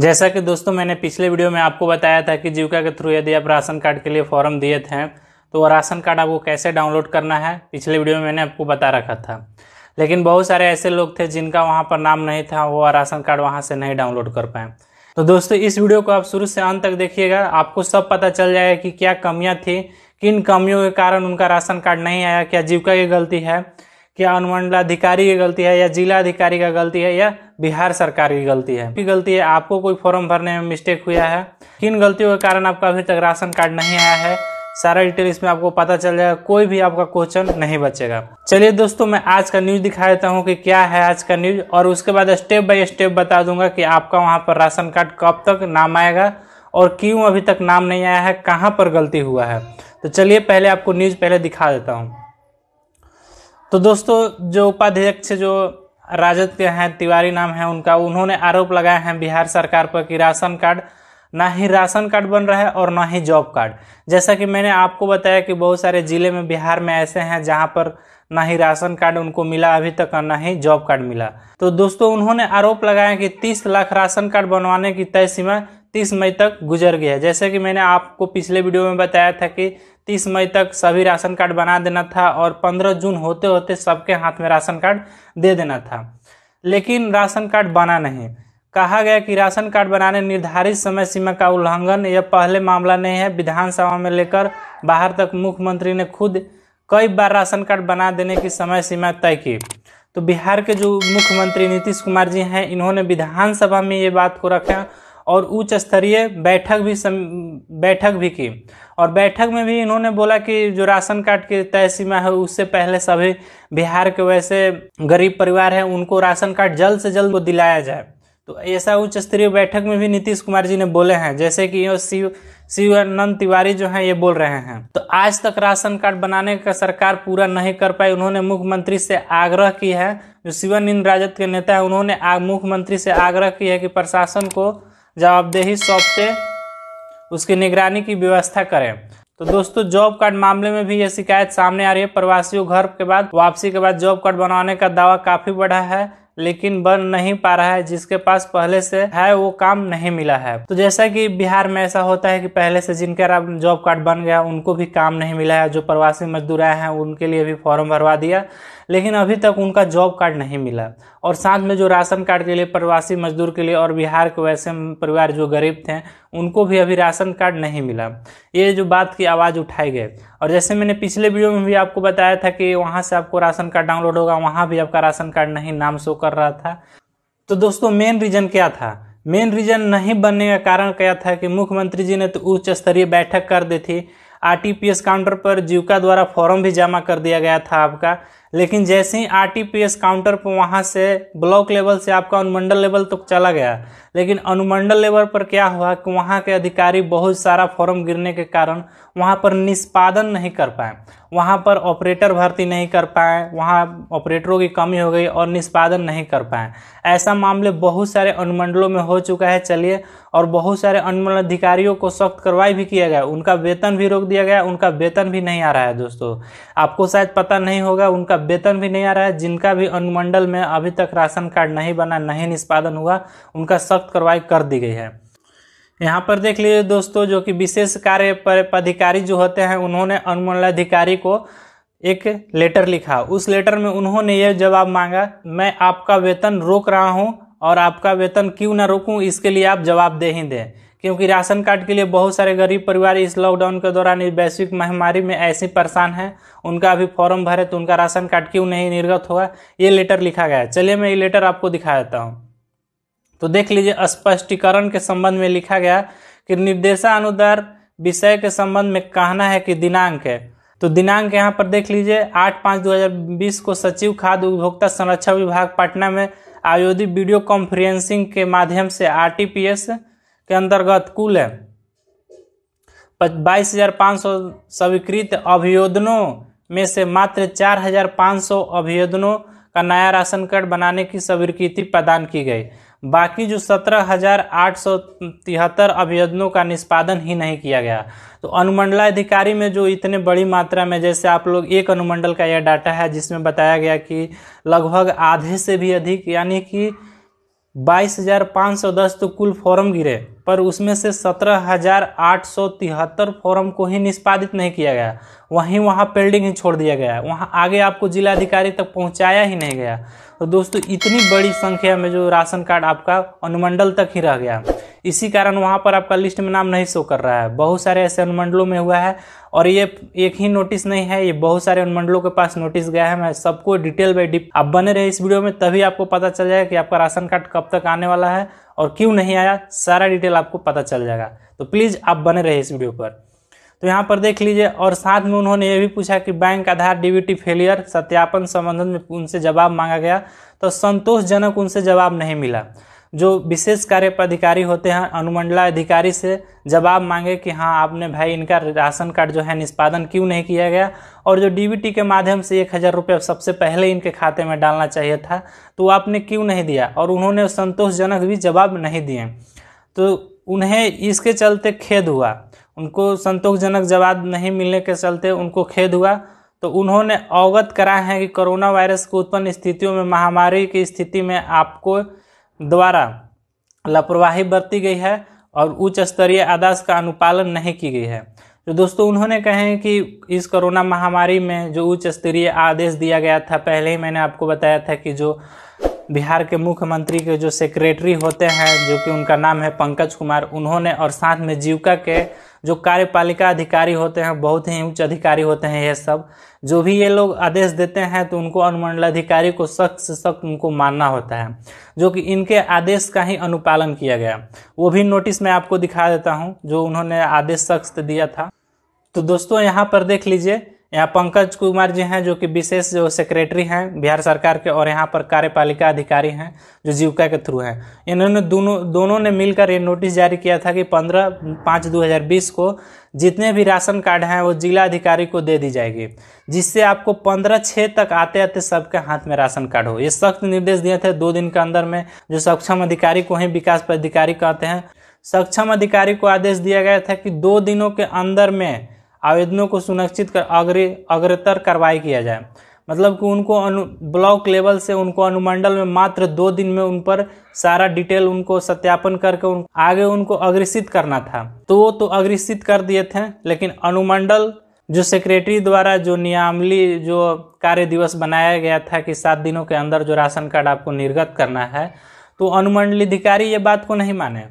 जैसा कि दोस्तों मैंने पिछले वीडियो में आपको बताया था कि जीविका के थ्रू यदि आप राशन कार्ड के लिए फॉर्म दिए थे तो राशन कार्ड आपको कैसे डाउनलोड करना है पिछले वीडियो में मैंने आपको बता रखा था लेकिन बहुत सारे ऐसे लोग थे जिनका वहाँ पर नाम नहीं था वो राशन कार्ड वहाँ से नहीं डाउनलोड कर पाए तो दोस्तों इस वीडियो को आप शुरू से अंत तक देखिएगा आपको सब पता चल जाएगा कि क्या कमियाँ थी किन कमियों के कारण उनका राशन कार्ड नहीं आया क्या जीविका की गलती है क्या अनुमंडलाधिकारी की गलती है या जिला अधिकारी का गलती है या बिहार सरकार की गलती है की गलती है आपको कोई फॉर्म भरने में मिस्टेक हुआ है किन गलतियों के कारण आपका अभी तक राशन कार्ड नहीं आया है सारा डिटेल इसमें आपको पता चल जाएगा कोई भी आपका क्वेश्चन नहीं बचेगा चलिए दोस्तों मैं आज का न्यूज दिखा देता हूँ कि क्या है आज का न्यूज और उसके बाद स्टेप बाय स्टेप बता दूंगा कि आपका वहाँ पर राशन कार्ड कब तक नाम आएगा और क्यों अभी तक नाम नहीं आया है कहाँ पर गलती हुआ है तो चलिए पहले आपको न्यूज पहले दिखा देता हूँ तो दोस्तों जो उपाध्यक्ष जो राजद के हैं तिवारी नाम है उनका उन्होंने आरोप लगाया है बिहार सरकार पर कि राशन कार्ड ना ही राशन कार्ड बन रहा है और ना ही जॉब कार्ड जैसा कि मैंने आपको बताया कि बहुत सारे ज़िले में बिहार में ऐसे हैं जहां पर ना ही राशन कार्ड उनको मिला अभी तक और ना ही जॉब कार्ड मिला तो दोस्तों उन्होंने आरोप लगाया कि 30 लाख राशन कार्ड बनवाने की तय सीमा तीस मई तक गुजर गया जैसे कि मैंने आपको पिछले वीडियो में बताया था कि तीस मई तक सभी राशन कार्ड बना देना था और पंद्रह जून होते होते सबके हाथ में राशन कार्ड दे देना था लेकिन राशन कार्ड बना नहीं कहा गया कि राशन कार्ड बनाने निर्धारित समय सीमा का उल्लंघन यह पहले मामला नहीं है विधानसभा में लेकर बाहर तक मुख्यमंत्री ने खुद कई बार राशन कार्ड बना देने की समय सीमा तय की तो बिहार के जो मुख्यमंत्री नीतीश कुमार जी हैं इन्होंने विधानसभा में ये बात को रखा और उच्च स्तरीय बैठक भी सम, बैठक भी की और बैठक में भी इन्होंने बोला कि जो राशन कार्ड की तय सीमा है उससे पहले सभी बिहार के वैसे गरीब परिवार हैं उनको राशन कार्ड जल्द से जल्द दिलाया जाए तो ऐसा उच्च स्तरीय बैठक में भी नीतीश कुमार जी ने बोले हैं जैसे कि ये शिव शिवानंद तिवारी जो हैं ये बोल रहे हैं तो आज तक राशन कार्ड बनाने का सरकार पूरा नहीं कर पाई उन्होंने मुख्यमंत्री से आग्रह की है जो शिवानंद राजद के नेता है उन्होंने मुख्यमंत्री से आग्रह की है कि प्रशासन को जवाबदेही सौंपते उसकी निगरानी की व्यवस्था करें तो दोस्तों जॉब कार्ड मामले में भी यह शिकायत सामने आ रही है प्रवासियों घर के बाद वापसी के बाद जॉब कार्ड बनाने का दावा काफी बढ़ा है लेकिन बन नहीं पा रहा है जिसके पास पहले से है वो काम नहीं मिला है तो जैसा कि बिहार में ऐसा होता है कि पहले से जिनका जॉब कार्ड बन गया उनको भी काम नहीं मिला है जो प्रवासी मजदूर आए हैं उनके लिए भी फॉर्म भरवा दिया लेकिन अभी तक उनका जॉब कार्ड नहीं मिला और साथ में जो राशन कार्ड के लिए प्रवासी मजदूर के लिए और बिहार के वैसे परिवार जो गरीब थे उनको भी अभी राशन कार्ड नहीं मिला ये जो बात की आवाज़ उठाई गई और जैसे मैंने पिछले वीडियो में भी आपको बताया था कि वहाँ से आपको राशन कार्ड डाउनलोड होगा वहाँ भी आपका राशन कार्ड नहीं नाम शो कर रहा था तो दोस्तों मेन रीज़न क्या था मेन रीज़न नहीं बनने का कारण क्या था कि मुख्यमंत्री जी ने तो उच्च स्तरीय बैठक कर दी थी आरटीपीएस काउंटर पर जीविका द्वारा फॉर्म भी जमा कर दिया गया था आपका लेकिन जैसे ही आरटीपीएस काउंटर पर वहाँ से ब्लॉक लेवल से आपका अनुमंडल लेवल तक तो चला गया लेकिन अनुमंडल लेवल पर क्या हुआ कि वहाँ के अधिकारी बहुत सारा फॉर्म गिरने के कारण वहाँ पर निष्पादन नहीं कर पाए वहाँ पर ऑपरेटर भर्ती नहीं कर पाए वहाँ ऑपरेटरों की कमी हो गई और निष्पादन नहीं कर पाए ऐसा मामले बहुत सारे अनुमंडलों में हो चुका है चलिए और बहुत सारे अनुमंडल अधिकारियों को सख्त कार्रवाई भी किया गया उनका वेतन भी रोक दिया गया उनका वेतन भी नहीं आ रहा है दोस्तों आपको शायद पता नहीं होगा उनका वेतन भी नहीं आ रहा है जिनका भी अनुमंडल में अभी तक राशन कार्ड नहीं बना नहीं निष्पादन हुआ उनका सख्त कार्रवाई कर दी गई है यहाँ पर देख लीजिए दोस्तों जो कि विशेष कार्य पदाधिकारी जो होते हैं उन्होंने अनुमंडलाधिकारी को एक लेटर लिखा उस लेटर में उन्होंने यह जवाब मांगा मैं आपका वेतन रोक रहा हूँ और आपका वेतन क्यों ना रोकूं इसके लिए आप जवाब दे ही दें क्योंकि राशन कार्ड के लिए बहुत सारे गरीब परिवार इस लॉकडाउन के दौरान इस वैश्विक महामारी में ऐसे परेशान हैं उनका अभी फॉर्म भरे तो उनका राशन कार्ड क्यों नहीं निर्गत होगा ये लेटर लिखा गया है चलिए मैं ये लेटर आपको दिखा देता हूँ तो देख लीजिए स्पष्टीकरण के संबंध में लिखा गया कि निर्देशानुदार विषय के संबंध में कहना है कि दिनांक है तो दिनांक यहाँ पर देख लीजिए आठ पाँच दो हज़ार बीस को सचिव खाद्य उपभोक्ता संरक्षा विभाग पटना में आयोजित वीडियो कॉन्फ्रेंसिंग के माध्यम से आर टी पी एस के अंतर्गत कुल है बाईस हजार पाँच सौ स्वीकृत अभियोजनों में से मात्र चार हजार पाँच सौ अभियोजनों का नया राशन कार्ड बनाने की स्वीकृति प्रदान की गई बाकी जो सत्रह हजार आठ सौ तिहत्तर अभियोजनों का निष्पादन ही नहीं किया गया तो अनुमंडलाधिकारी में जो इतने बड़ी मात्रा में जैसे आप लोग एक अनुमंडल का यह डाटा है जिसमें बताया गया कि लगभग आधे से भी अधिक यानी कि बाईस हजार पाँच सौ दस तो कुल फॉर्म गिरे पर उसमें से सत्रह हजार आठ सौ तिहत्तर फॉर्म को ही निष्पादित नहीं किया गया वहीं वहाँ पेल्डिंग ही छोड़ दिया गया वहाँ आगे आपको जिलाधिकारी तक पहुँचाया ही नहीं गया तो दोस्तों इतनी बड़ी संख्या में जो राशन कार्ड आपका अनुमंडल तक ही रह गया इसी कारण वहाँ पर आपका लिस्ट में नाम नहीं शो कर रहा है बहुत सारे ऐसे अनुमंडलों में हुआ है और ये एक ही नोटिस नहीं है ये बहुत सारे अनुमंडलों के पास नोटिस गया है मैं सबको डिटेल बाई डिप आप बने रहे इस वीडियो में तभी आपको पता चल जाएगा कि आपका राशन कार्ड कब तक आने वाला है और क्यों नहीं आया सारा डिटेल आपको पता चल जाएगा तो प्लीज़ आप बने रहे इस वीडियो पर तो यहाँ पर देख लीजिए और साथ में उन्होंने ये भी पूछा कि बैंक आधार डीबीटी फेलियर सत्यापन संबंधन में उनसे जवाब मांगा गया तो संतोषजनक उनसे जवाब नहीं मिला जो विशेष कार्य पदाधिकारी होते हैं अनुमंडला अधिकारी से जवाब मांगे कि हाँ आपने भाई इनका राशन कार्ड जो है निष्पादन क्यों नहीं किया गया और जो डीबीटी के माध्यम से एक हज़ार रुपये सबसे पहले इनके खाते में डालना चाहिए था तो आपने क्यों नहीं दिया और उन्होंने संतोषजनक भी जवाब नहीं दिए तो उन्हें इसके चलते खेद हुआ उनको संतोषजनक जवाब नहीं मिलने के चलते उनको खेद हुआ तो उन्होंने अवगत कराए हैं कि कोरोना वायरस को उत्पन्न स्थितियों में महामारी की स्थिति में आपको द्वारा लापरवाही बरती गई है और उच्च स्तरीय आदेश का अनुपालन नहीं की गई है तो दोस्तों उन्होंने कहे कि इस कोरोना महामारी में जो उच्च स्तरीय आदेश दिया गया था पहले ही मैंने आपको बताया था कि जो बिहार के मुख्यमंत्री के जो सेक्रेटरी होते हैं जो कि उनका नाम है पंकज कुमार उन्होंने और साथ में जीविका के जो कार्यपालिका अधिकारी होते हैं बहुत ही उच्च अधिकारी होते हैं ये सब जो भी ये लोग आदेश देते हैं तो उनको अनुमंडलाधिकारी को सख्त से सख्त उनको मानना होता है जो कि इनके आदेश का ही अनुपालन किया गया वो भी नोटिस मैं आपको दिखा देता हूँ जो उन्होंने आदेश सख्त दिया था तो दोस्तों यहाँ पर देख लीजिए यहाँ पंकज कुमार जी हैं जो कि विशेष जो सेक्रेटरी हैं बिहार सरकार के और यहाँ पर कार्यपालिका अधिकारी हैं जो जीविका के थ्रू हैं इन्होंने दोनों दोनों ने मिलकर ये नोटिस जारी किया था कि पंद्रह पाँच दो हज़ार बीस को जितने भी राशन कार्ड हैं वो जिला अधिकारी को दे दी जाएगी जिससे आपको पंद्रह छः तक आते आते सबके हाथ में राशन कार्ड हो ये सख्त निर्देश दिए थे दो दिन के अंदर में जो सक्षम अधिकारी को ही विकास पदाधिकारी कहते हैं सक्षम अधिकारी को आदेश दिया गया था कि दो दिनों के अंदर में आवेदनों को सुनिश्चित कर अग्रे अग्रतर कार्रवाई किया जाए मतलब कि उनको अनु ब्लॉक लेवल से उनको अनुमंडल में मात्र दो दिन में उन पर सारा डिटेल उनको सत्यापन करके उन आगे उनको अग्रसित करना था तो वो तो अग्रसित कर दिए थे लेकिन अनुमंडल जो सेक्रेटरी द्वारा जो नियामली जो कार्य दिवस बनाया गया था कि सात दिनों के अंदर जो राशन कार्ड आपको निर्गत करना है तो अनुमंडलाधिकारी ये बात को नहीं माने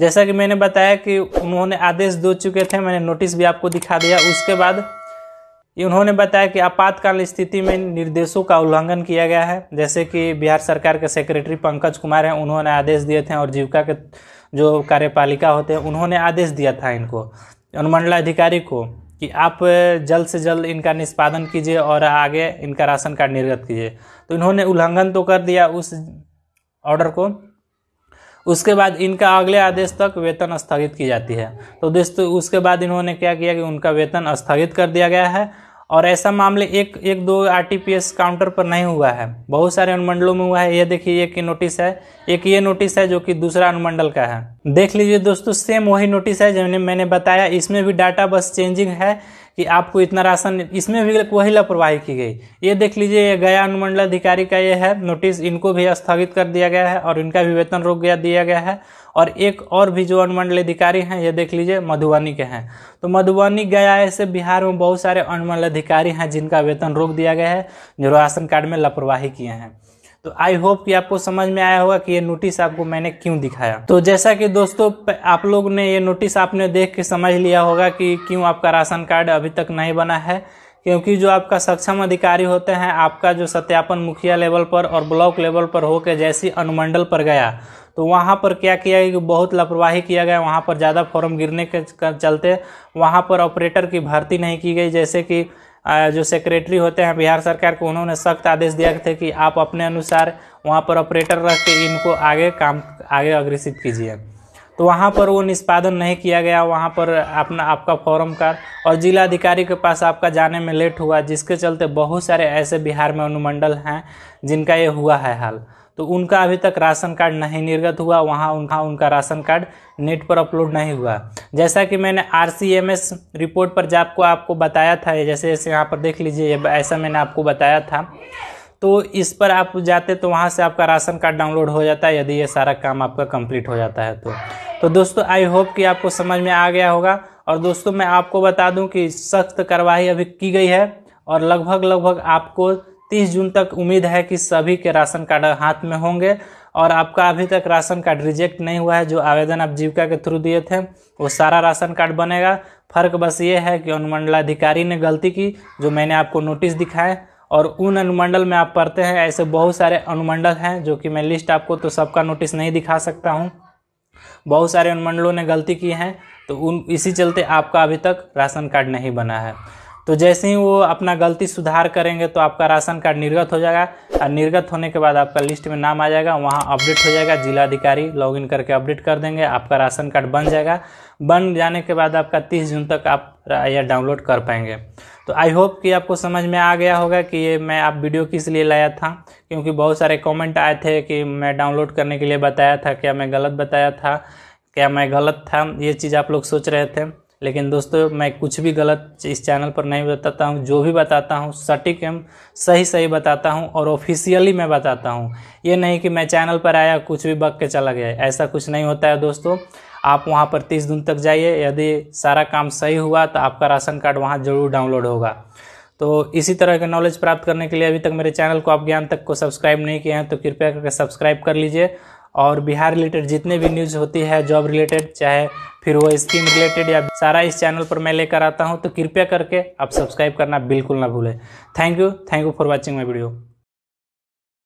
जैसा कि मैंने बताया कि उन्होंने आदेश दे चुके थे मैंने नोटिस भी आपको दिखा दिया उसके बाद उन्होंने बताया कि आपातकाल स्थिति में निर्देशों का उल्लंघन किया गया है जैसे कि बिहार सरकार के सेक्रेटरी पंकज कुमार हैं उन्होंने आदेश दिए थे और जीविका के जो कार्यपालिका होते हैं उन्होंने आदेश दिया था इनको अनुमंडलाधिकारी को कि आप जल्द से जल्द इनका निष्पादन कीजिए और आगे इनका राशन कार्ड निर्गत कीजिए तो इन्होंने उल्लंघन तो कर दिया उस ऑर्डर को उसके बाद इनका अगले आदेश तक वेतन स्थगित की जाती है तो दोस्तों उसके बाद इन्होंने क्या किया कि उनका वेतन स्थगित कर दिया गया है और ऐसा मामले एक एक दो आरटीपीएस काउंटर पर नहीं हुआ है बहुत सारे अनुमंडलों में हुआ है ये देखिए एक ये नोटिस है एक ये नोटिस है जो कि दूसरा अनुमंडल का है देख लीजिए दोस्तों सेम वही नोटिस है जिन्हें मैंने बताया इसमें भी डाटा बस चेंजिंग है कि आपको इतना राशन इसमें भी वही लापरवाही की गई ये देख लीजिए गया अनुमंडल अधिकारी का ये है नोटिस इनको भी स्थगित कर दिया गया है और इनका भी वेतन रोक गया दिया गया है और एक और भी जो अनुमंडल अधिकारी हैं ये देख लीजिए मधुबनी के हैं तो मधुबनी गया ऐसे बिहार में बहुत सारे अनुमंडल अधिकारी हैं जिनका वेतन रोक दिया गया है जो राशन कार्ड में लापरवाही किए हैं तो आई होप कि आपको समझ में आया होगा कि ये नोटिस आपको मैंने क्यों दिखाया तो जैसा कि दोस्तों आप लोग ने ये नोटिस आपने देख के समझ लिया होगा कि क्यों आपका राशन कार्ड अभी तक नहीं बना है क्योंकि जो आपका सक्षम अधिकारी होते हैं आपका जो सत्यापन मुखिया लेवल पर और ब्लॉक लेवल पर होकर जैसे अनुमंडल पर गया तो वहाँ पर क्या किया गया कि बहुत लापरवाही किया गया वहाँ पर ज़्यादा फॉर्म गिरने के चलते वहाँ पर ऑपरेटर की भर्ती नहीं की गई जैसे कि जो सेक्रेटरी होते हैं बिहार सरकार को उन्होंने सख्त आदेश दिया थे कि आप अपने अनुसार वहाँ पर ऑपरेटर रख के इनको आगे काम आगे अग्रसित कीजिए तो वहाँ पर वो निष्पादन नहीं किया गया वहाँ पर अपना आपका फॉरम कार और जिलाधिकारी के पास आपका जाने में लेट हुआ जिसके चलते बहुत सारे ऐसे बिहार में अनुमंडल हैं जिनका ये हुआ है हाल तो उनका अभी तक राशन कार्ड नहीं निर्गत हुआ वहाँ उनका उनका राशन कार्ड नेट पर अपलोड नहीं हुआ जैसा कि मैंने आर रिपोर्ट पर जब को आपको बताया था जैसे जैसे यहाँ पर देख लीजिए ऐसा मैंने आपको बताया था तो इस पर आप जाते तो वहाँ से आपका राशन कार्ड डाउनलोड हो जाता है यदि ये सारा काम आपका कंप्लीट हो जाता है तो तो दोस्तों आई होप कि आपको समझ में आ गया होगा और दोस्तों मैं आपको बता दूं कि सख्त कार्रवाई अभी की गई है और लगभग लगभग आपको तीस जून तक उम्मीद है कि सभी के राशन कार्ड हाथ में होंगे और आपका अभी तक राशन कार्ड रिजेक्ट नहीं हुआ है जो आवेदन आप जीविका के थ्रू दिए थे वो सारा राशन कार्ड बनेगा फर्क बस ये है कि अनुमंडलाधिकारी ने गलती की जो मैंने आपको नोटिस दिखाए और उन अनुमंडल में आप पढ़ते हैं ऐसे बहुत सारे अनुमंडल हैं जो कि मैं लिस्ट आपको तो सबका नोटिस नहीं दिखा सकता हूँ बहुत सारे अनुमंडलों ने गलती की है तो उन इसी चलते आपका अभी तक राशन कार्ड नहीं बना है तो जैसे ही वो अपना गलती सुधार करेंगे तो आपका राशन कार्ड निर्गत हो जाएगा और निर्गत होने के बाद आपका लिस्ट में नाम आ जाएगा वहाँ अपडेट हो जाएगा जिलाधिकारी लॉगिन करके अपडेट कर देंगे आपका राशन कार्ड बन जाएगा बन जाने के बाद आपका तीस जून तक आप यह डाउनलोड कर पाएंगे तो आई होप कि आपको समझ में आ गया होगा कि ये मैं आप वीडियो किस लिए लाया था क्योंकि बहुत सारे कमेंट आए थे कि मैं डाउनलोड करने के लिए बताया था क्या मैं गलत बताया था क्या मैं गलत था ये चीज़ आप लोग सोच रहे थे लेकिन दोस्तों मैं कुछ भी गलत इस चैनल पर नहीं बताता हूँ जो भी बताता हूँ सटीक एम सही सही बताता हूँ और ऑफिशियली मैं बताता हूँ ये नहीं कि मैं चैनल पर आया कुछ भी बक के चला गया ऐसा कुछ नहीं होता है दोस्तों आप वहाँ पर तीस दिन तक जाइए यदि सारा काम सही हुआ तो आपका राशन कार्ड वहाँ ज़रूर डाउनलोड होगा तो इसी तरह का नॉलेज प्राप्त करने के लिए अभी तक मेरे चैनल को आप ज्ञान तक को सब्सक्राइब नहीं किए हैं तो कृपया करके सब्सक्राइब कर लीजिए और बिहार रिलेटेड जितने भी न्यूज़ होती है जॉब रिलेटेड चाहे फिर वो स्कीम रिलेटेड या सारा इस चैनल पर मैं लेकर आता हूँ तो कृपया करके आप सब्सक्राइब करना बिल्कुल ना भूलें thank you thank you for watching my video